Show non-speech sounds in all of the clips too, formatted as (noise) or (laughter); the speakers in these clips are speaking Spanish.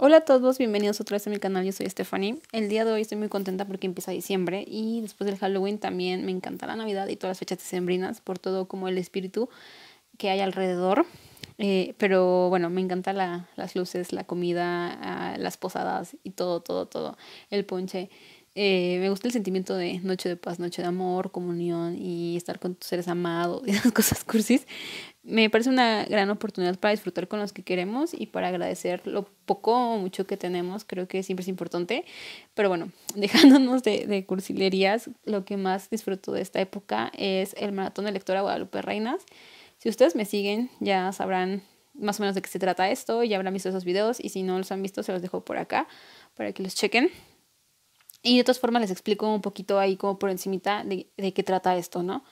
Hola a todos, bienvenidos otra vez a mi canal, yo soy Stephanie. El día de hoy estoy muy contenta porque empieza diciembre y después del Halloween también me encanta la Navidad y todas las fechas decembrinas por todo como el espíritu que hay alrededor. Eh, pero bueno, me encantan las luces, la comida, ah, las posadas y todo, todo, todo, el ponche. Eh, me gusta el sentimiento de noche de paz, noche de amor, comunión y estar con tus seres amados (laughs) y esas cosas cursis. Me parece una gran oportunidad para disfrutar con los que queremos y para agradecer lo poco o mucho que tenemos. Creo que siempre es importante. Pero bueno, (laughs) dejándonos de, de cursilerías, lo que más disfruto de esta época es el maratón de lectora Guadalupe Reinas. Si ustedes me siguen, ya sabrán más o menos de qué se trata esto, ya habrán visto esos videos y si no los han visto, se los dejo por acá para que los chequen. Y de todas formas les explico un poquito ahí como por encimita de, de qué trata esto, ¿no?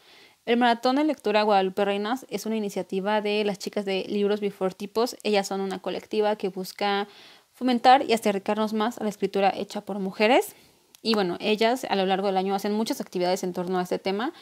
El Maratón de Lectura Guadalupe Reinas es una iniciativa de las chicas de Libros Before Tipos. Ellas son una colectiva que busca fomentar y acercarnos más a la escritura hecha por mujeres. Y bueno, ellas a lo largo del año hacen muchas actividades en torno a este tema,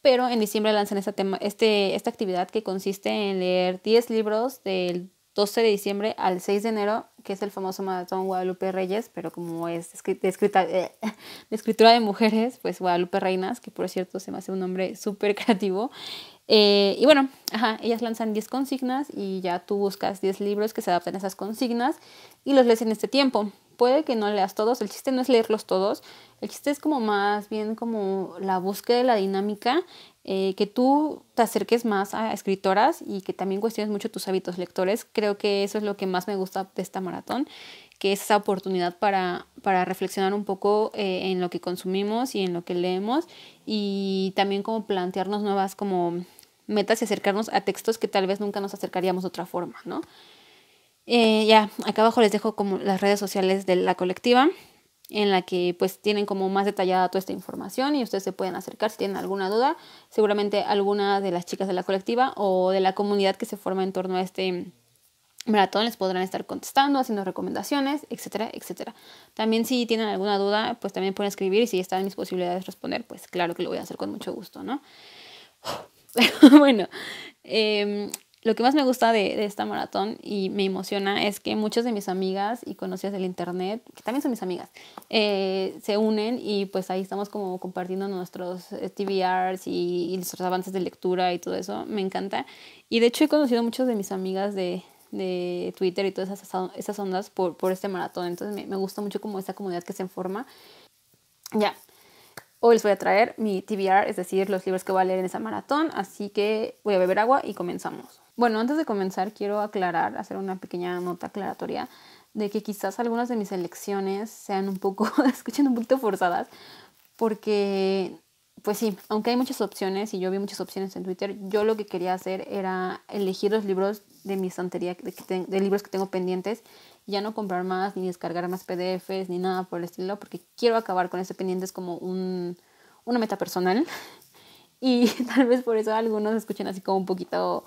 pero en diciembre lanzan este tema, este, esta actividad que consiste en leer 10 libros del 12 de diciembre al 6 de enero, que es el famoso maratón Guadalupe Reyes, pero como es de, escrita, eh, (laughs) de escritura de mujeres, pues Guadalupe Reinas, que por cierto se me hace un nombre súper creativo. Eh, y bueno, ellas lanzan 10 consignas y ya tú buscas 10 libros que se adapten a esas consignas y los lees en este tiempo puede que no leas todos, el chiste no es leerlos todos, el chiste es como más bien como la búsqueda de la dinámica, eh, que tú te acerques más a escritoras y que también cuestiones mucho tus hábitos lectores. Creo que eso es lo que más me gusta de esta maratón, que es esa oportunidad para, reflexionar un poco eh, en lo que consumimos y en lo que leemos y también como plantearnos nuevas como metas y acercarnos a textos que tal vez nunca nos acercaríamos de otra forma, ¿no? Eh, ya, acá abajo les dejo como las redes sociales de la colectiva, en la que pues tienen como más detallada toda esta información y ustedes se pueden acercar si tienen alguna duda. Seguramente alguna de las chicas de la colectiva o de la comunidad que se forma en torno a este maratón les podrán estar contestando, haciendo recomendaciones, etcétera, etcétera. También si tienen alguna duda, pues también pueden escribir y si están mis posibilidades de responder, pues claro que lo voy a hacer con mucho gusto, ¿no? (laughs) bueno, eh, lo que más me gusta de, esta maratón y me emociona es que muchas de mis amigas y conocidas del internet, que también son mis amigas, eh, se unen y pues ahí estamos como compartiendo nuestros eh, TBRs y, nuestros avances de lectura y todo eso. Me encanta. Y de hecho he conocido muchas de mis amigas de, Twitter y todas esas, esas ondas por, por este maratón. Entonces me, gusta mucho como esta comunidad que se forma. Ya, Hoy les voy a traer mi TBR, es decir, los libros que voy a leer en esa maratón, así que voy a beber agua y comenzamos. Bueno, antes de comenzar quiero aclarar, hacer una pequeña nota aclaratoria de que quizás algunas de mis elecciones sean un poco, (laughs) escuchen un poquito forzadas, porque pues sí, aunque hay muchas opciones y yo vi muchas opciones en Twitter, yo lo que quería hacer era elegir los libros de mi estantería de, libros que tengo pendientes ya no comprar más ni descargar más PDFs ni nada por el estilo, porque quiero acabar con ese pendiente, es como un, una meta personal. (laughs) Y (laughs) tal vez por eso algunos escuchen así como un poquito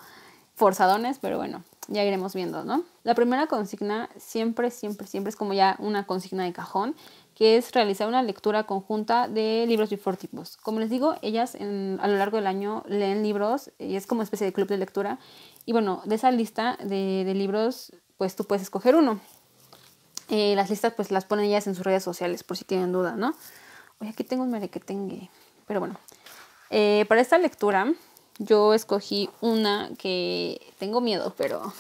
forzadones, pero bueno, ya iremos viendo, ¿no? La primera consigna siempre, siempre, siempre es como ya una consigna de cajón, que es realizar una lectura conjunta de libros tipos Como les digo, ellas a lo largo del año leen libros y es como una especie de club de lectura. Y bueno, de esa lista de, de libros pues tú puedes escoger uno. Eh, las listas pues las ponen ellas en sus redes sociales por si tienen duda, ¿no? Oye, aquí tengo un merequetengue, pero bueno. Eh, para esta lectura yo escogí una que tengo miedo, pero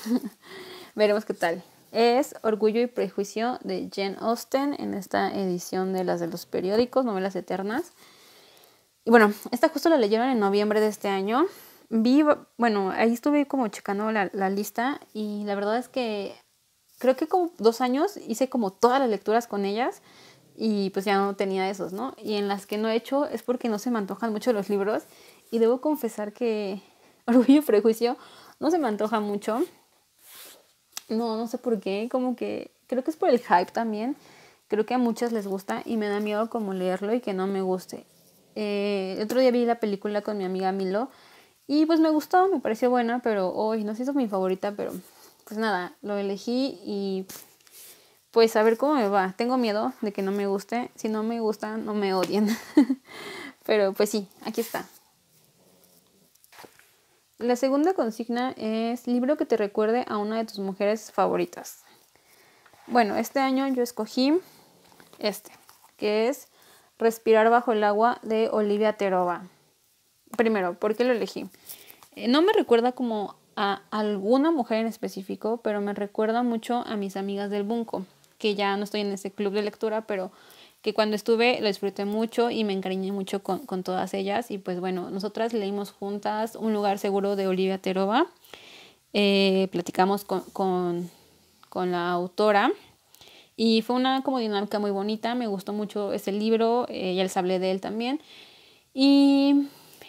(laughs) veremos qué tal. Es Orgullo y Prejuicio de Jane Austen en esta edición de las de los periódicos, novelas eternas. Y bueno, esta justo la leyeron en noviembre de este año vi, bueno, ahí estuve como checando la, la, lista y la verdad es que creo que como dos años hice como todas las lecturas con ellas y pues ya no tenía esos, ¿no? Y en las que no he hecho es porque no se me antojan mucho los libros y debo confesar que (laughs) Orgullo y Prejuicio no se me antoja mucho. No, no sé por qué, como que creo que es por el hype también. Creo que a muchas les gusta y me da miedo como leerlo y que no me guste. Eh, el otro día vi la película con mi amiga Milo y pues me gustó, me pareció buena, pero hoy no sé si es mi favorita, pero pues nada, lo elegí y pues a ver cómo me va. Tengo miedo de que no me guste. Si no me gusta, no me odien. (laughs) pero pues sí, aquí está. La segunda consigna es libro que te recuerde a una de tus mujeres favoritas. Bueno, este año yo escogí este, que es Respirar bajo el agua de Olivia Terova primero, ¿por qué lo elegí? Eh, no me recuerda como a alguna mujer en específico, pero me recuerda mucho a mis amigas del Bunco, que ya no estoy en ese club de lectura, pero que cuando estuve lo disfruté mucho y me encariñé mucho con, todas ellas. Y pues bueno, nosotras leímos juntas Un lugar seguro de Olivia Teroba, eh, platicamos con, la autora y fue una como dinámica muy bonita, me gustó mucho ese libro, eh, ya les hablé de él también. Y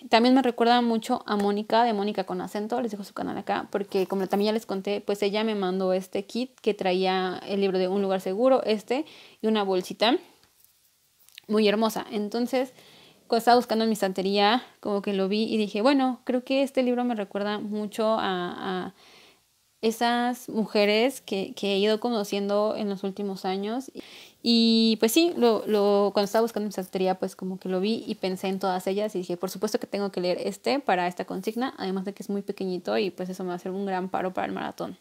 también me recuerda mucho a Mónica, de Mónica con acento, les dejo su canal acá, porque como también ya les conté, pues ella me mandó este kit que traía el libro de Un lugar seguro, este, y una bolsita muy hermosa. Entonces, cuando pues, estaba buscando en mi santería, como que lo vi y dije, bueno, creo que este libro me recuerda mucho a, esas mujeres que, que, he ido conociendo en los últimos años y pues sí, lo, cuando estaba buscando mi sastrería, pues como que lo vi y pensé en todas ellas y dije, por supuesto que tengo que leer este para esta consigna, además de que es muy pequeñito y pues eso me va a hacer un gran paro para el maratón.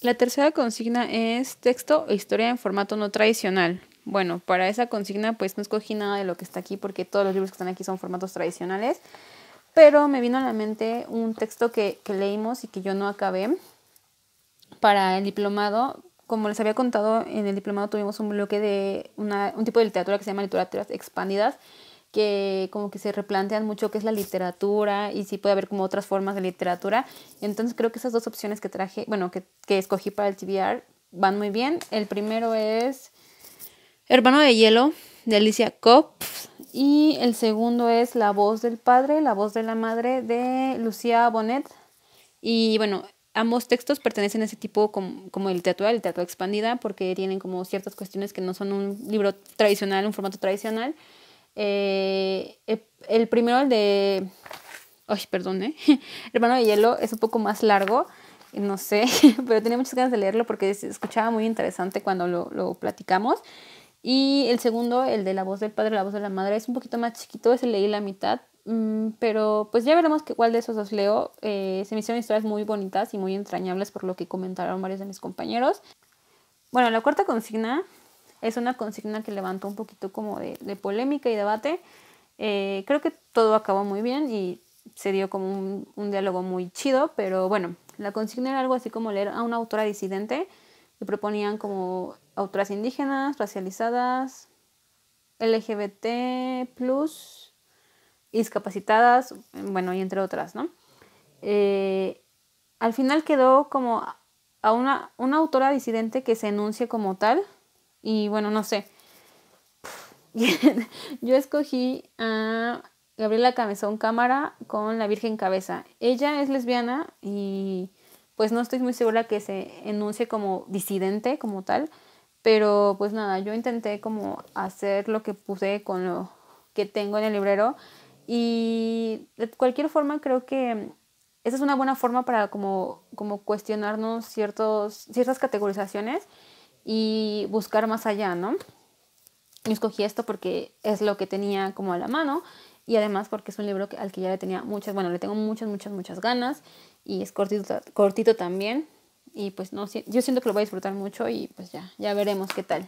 La tercera consigna es texto e historia en formato no tradicional. Bueno, para esa consigna pues no escogí nada de lo que está aquí porque todos los libros que están aquí son formatos tradicionales, pero me vino a la mente un texto que, que leímos y que yo no acabé para el diplomado como les había contado, en el diplomado tuvimos un bloque de un tipo de literatura que se llama literaturas expandidas, que como que se replantean mucho qué es la literatura y si puede haber como otras formas de literatura. Entonces creo que esas dos opciones que traje, bueno, que, que escogí para el TBR van muy bien. El primero es Hermano de Hielo, de Alicia Copps. Y el segundo es La voz del padre, La voz de la madre, de Lucía Bonet. Y bueno, ambos textos pertenecen a ese tipo como, el teatro, el teatro expandida, porque tienen como ciertas cuestiones que no son un libro tradicional, un formato tradicional. Eh, el, primero, el de... Ay, perdón, ¿eh? (laughs) Hermano de Hielo es un poco más largo, no sé, (laughs) pero tenía muchas ganas de leerlo porque se escuchaba muy interesante cuando lo, lo platicamos. Y el segundo, el de la voz del padre, la voz de la madre, es un poquito más chiquito, ese leí la mitad, Mm, pero pues ya veremos que cuál de esos os leo. Eh, se me hicieron historias muy bonitas y muy entrañables por lo que comentaron varios de mis compañeros. Bueno, la cuarta consigna es una consigna que levantó un poquito como de, polémica y debate. Eh, creo que todo acabó muy bien y se dio como un, diálogo muy chido, pero bueno, la consigna era algo así como leer a una autora disidente que proponían como autoras indígenas, racializadas, LGBT, plus discapacitadas, bueno, y entre otras, ¿no? Eh, al final quedó como a una, una autora disidente que se enuncie como tal, y bueno, no sé. (laughs) Yo escogí a Gabriela Cabezón Cámara con La Virgen Cabeza. Ella es lesbiana y pues no estoy muy segura que se enuncie como disidente como tal, pero pues nada, yo intenté como hacer lo que puse con lo que tengo en el librero y de cualquier forma creo que esa es una buena forma para como, como cuestionarnos ciertos, ciertas categorizaciones y buscar más allá, ¿no? Yo escogí esto porque es lo que tenía como a la mano y además porque es un libro al que ya le tenía muchas, bueno, le tengo muchas, muchas, muchas ganas y es cortito, cortito también y pues no, yo siento que lo voy a disfrutar mucho y pues ya, ya veremos qué tal.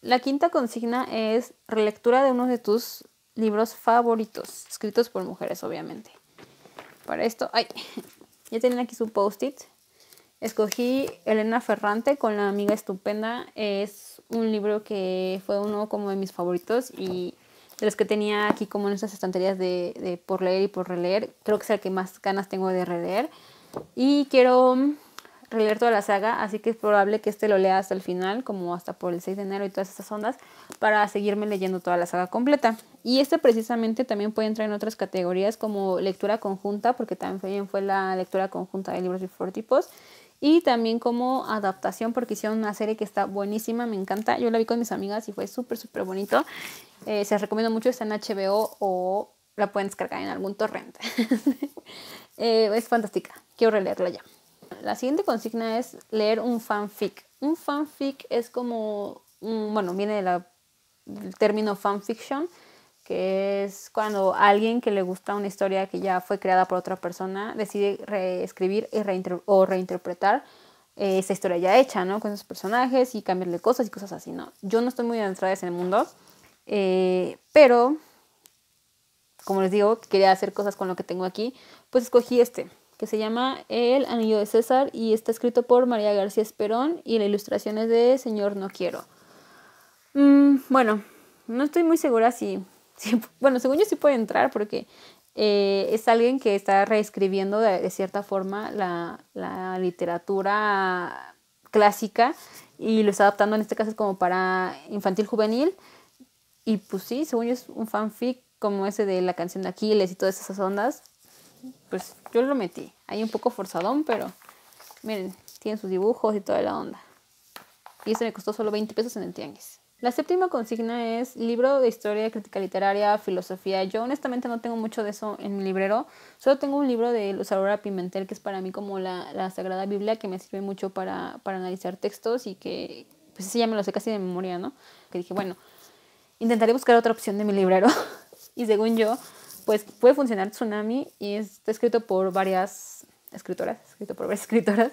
La quinta consigna es relectura de uno de tus libros favoritos, escritos por mujeres, obviamente. Para esto, ay, ya tienen aquí su post-it. Escogí Elena Ferrante con la amiga estupenda. Es un libro que fue uno como de mis favoritos y de los que tenía aquí como en estas estanterías de, de, por leer y por releer. Creo que es el que más ganas tengo de releer. Y quiero releer toda la saga, así que es probable que este lo lea hasta el final, como hasta por el 6 de enero y todas esas ondas, para seguirme leyendo toda la saga completa. Y este precisamente también puede entrar en otras categorías como lectura conjunta, porque también fue la lectura conjunta de libros de tipos. Y también como adaptación, porque hicieron una serie que está buenísima, me encanta. Yo la vi con mis amigas y fue súper, súper bonito. Eh, se se recomiendo mucho, está en HBO o la pueden descargar en algún torrente. (laughs) Eh, es fantástica, quiero releerla ya. La siguiente consigna es leer un fanfic. Un fanfic es como, bueno, viene del término fanfiction que es cuando alguien que le gusta una historia que ya fue creada por otra persona decide reescribir o reinterpretar eh, esa historia ya hecha, ¿no? Con esos personajes y cambiarle cosas y cosas así, ¿no? Yo no estoy muy adentrada en el mundo, eh, pero, como les digo, quería hacer cosas con lo que tengo aquí, pues escogí este, que se llama El Anillo de César y está escrito por María García Esperón y la ilustración es de Señor No Quiero. Mm, bueno, no estoy muy segura si (laughs) bueno, según yo sí puede entrar porque eh, es alguien que está reescribiendo de, cierta forma la, literatura clásica y lo está adaptando en este caso como para infantil juvenil. Y pues sí, según yo es un fanfic como ese de la canción de Aquiles y todas esas ondas. Pues yo lo metí. Ahí un poco forzadón, pero miren, tiene sus dibujos y toda la onda. Y eso me costó solo 20 pesos en el tianguis. La séptima consigna es libro de historia, crítica literaria, filosofía. Yo honestamente no tengo mucho de eso en mi librero. Solo tengo un libro de Luz Aurora Pimentel, que es para mí como la, la Sagrada Biblia, que me sirve mucho para, para analizar textos y que, pues sí, ya me lo sé casi de memoria, ¿no? Que dije, bueno, intentaré buscar otra opción de mi librero. (laughs) y según yo, pues puede funcionar Tsunami y está escrito por varias escritoras, escrito por varias (laughs) escritoras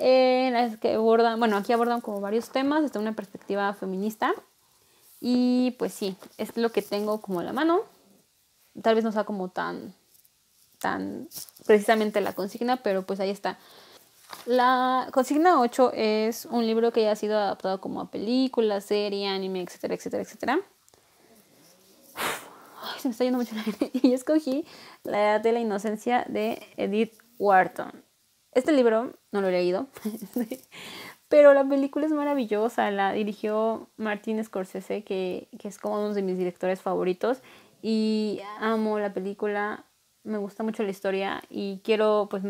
en las que abordan, bueno, aquí abordan como varios temas desde una perspectiva feminista. Y pues sí, es lo que tengo como a la mano. Tal vez no sea como tan, tan precisamente la consigna, pero pues ahí está. La consigna 8 es un libro que ya ha sido adaptado como a película, serie, anime, etcétera, etcétera, etcétera. Ay, se me está yendo mucho la aire. (laughs) Y escogí La Edad de la Inocencia de Edith Wharton. Este libro no lo he leído, (laughs) pero la película es maravillosa. La dirigió Martin Scorsese, que, es como uno de mis directores favoritos. Y amo la película, me gusta mucho la historia y quiero pues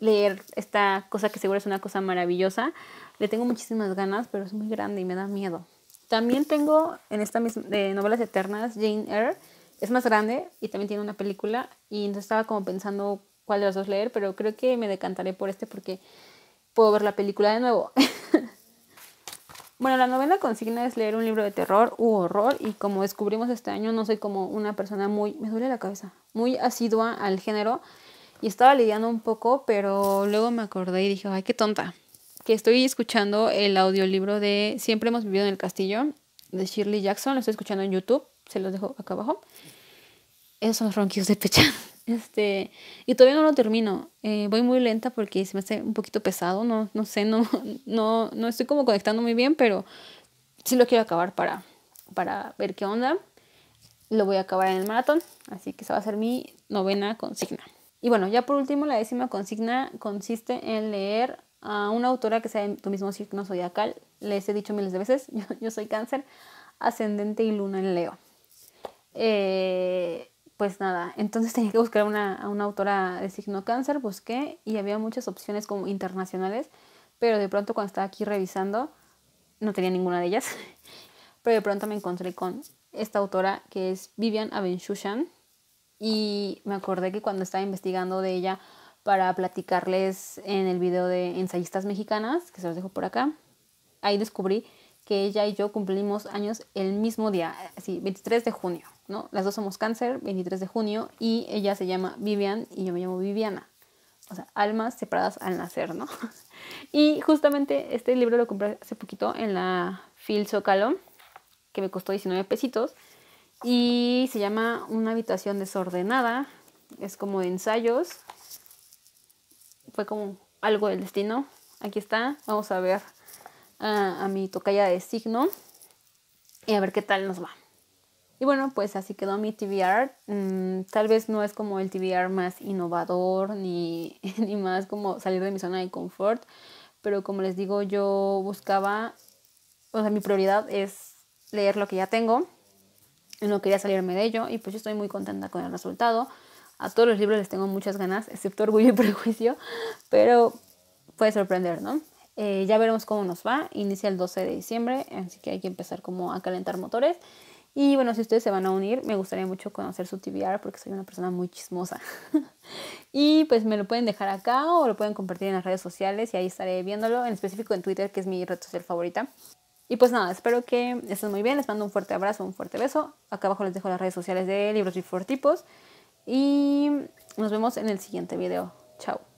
leer esta cosa que seguro es una cosa maravillosa. Le tengo muchísimas ganas, pero es muy grande y me da miedo. También tengo en esta misma de novelas eternas Jane Eyre. Es más grande y también tiene una película. Y entonces estaba como pensando cuál de los dos leer, pero creo que me decantaré por este porque puedo ver la película de nuevo. (laughs) bueno, la novena consigna es leer un libro de terror u horror y como descubrimos este año no soy como una persona muy, me duele la cabeza, muy asidua al género y estaba lidiando un poco, pero luego me acordé y dije, ay, qué tonta, que estoy escuchando el audiolibro de Siempre hemos vivido en el castillo de Shirley Jackson, lo estoy escuchando en YouTube, se los dejo acá abajo. Esos son los ronquidos de Pecha (laughs) Este, y todavía no lo termino. Eh, voy muy lenta porque se me hace un poquito pesado. No, sé, no, (laughs) no, no estoy como conectando muy bien, pero sí lo quiero acabar para, para ver qué onda. Lo voy a acabar en el maratón. Así que esa va a ser mi novena consigna. Y bueno, ya por último, la décima consigna consiste en leer a una autora que sea en tu mismo signo zodiacal. Les he dicho miles de veces, (laughs) yo, yo soy cáncer, ascendente y luna en Leo. Eh, pues nada, entonces tenía que buscar una, a una autora de signo cáncer, busqué y había muchas opciones como internacionales, pero de pronto cuando estaba aquí revisando no tenía ninguna de ellas, (laughs) pero de pronto me encontré con esta autora que es Vivian Abenshushan y me acordé que cuando estaba investigando de ella para platicarles en el video de ensayistas mexicanas, que se los dejo por acá, ahí descubrí que ella y yo cumplimos años el mismo día, así, 23 de junio, ¿no? Las dos somos cáncer, 23 de junio, y ella se llama Vivian y yo me llamo Viviana. O sea, almas separadas al nacer, ¿no? (laughs) y justamente este libro lo compré hace poquito en la Phil Zócalo, que me costó 19 pesitos, y se llama Una habitación desordenada, es como de ensayos, fue como algo del destino, aquí está, vamos a ver a, mi tocaya de signo y a ver qué tal nos va. Y bueno, pues así quedó mi TBR. Mm, tal vez no es como el TBR más innovador ni, (laughs) ni más como salir de mi zona de confort, pero como les digo, yo buscaba, o sea, mi prioridad es leer lo que ya tengo. Y no quería salirme de ello y pues yo estoy muy contenta con el resultado. A todos los libros les tengo muchas ganas, excepto Orgullo y (laughs) Prejuicio, pero puede sorprender, ¿no? Eh, ya veremos cómo nos va. Inicia el 12 de diciembre, así que hay que empezar como a calentar motores. Y bueno, si ustedes se van a unir, me gustaría mucho conocer su TBR porque soy una persona muy chismosa. (laughs) y pues me lo pueden dejar acá o lo pueden compartir en las redes sociales y ahí estaré viéndolo, en específico en Twitter, que es mi red social favorita. Y pues nada, espero que estén muy bien. Les mando un fuerte abrazo, un fuerte beso. Acá abajo les dejo las redes sociales de Libros Before Tipos. Y nos vemos en el siguiente video. Chao.